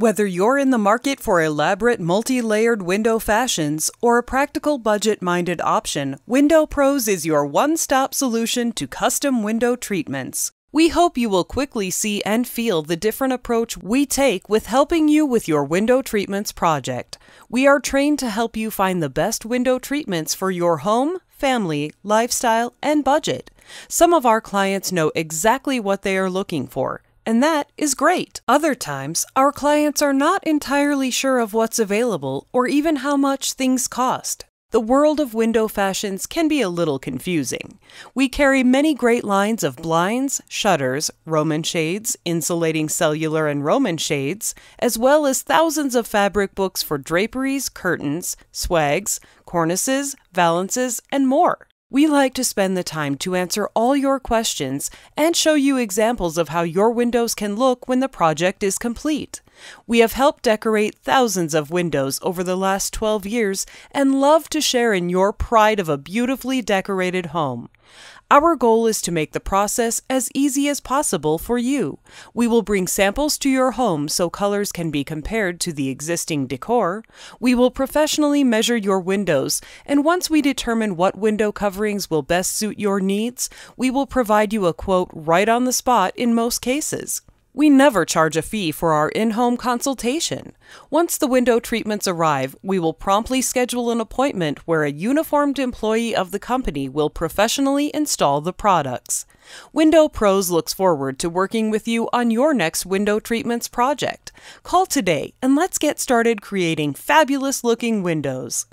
Whether you're in the market for elaborate multi layered window fashions or a practical budget minded option, Window Pros is your one stop solution to custom window treatments. We hope you will quickly see and feel the different approach we take with helping you with your window treatments project. We are trained to help you find the best window treatments for your home, family, lifestyle, and budget. Some of our clients know exactly what they are looking for and that is great. Other times, our clients are not entirely sure of what's available or even how much things cost. The world of window fashions can be a little confusing. We carry many great lines of blinds, shutters, Roman shades, insulating cellular and Roman shades, as well as thousands of fabric books for draperies, curtains, swags, cornices, valances, and more. We like to spend the time to answer all your questions and show you examples of how your windows can look when the project is complete. We have helped decorate thousands of windows over the last 12 years and love to share in your pride of a beautifully decorated home. Our goal is to make the process as easy as possible for you. We will bring samples to your home so colors can be compared to the existing decor. We will professionally measure your windows, and once we determine what window coverings will best suit your needs, we will provide you a quote right on the spot in most cases. We never charge a fee for our in home consultation. Once the window treatments arrive, we will promptly schedule an appointment where a uniformed employee of the company will professionally install the products. Window Pros looks forward to working with you on your next window treatments project. Call today and let's get started creating fabulous looking windows.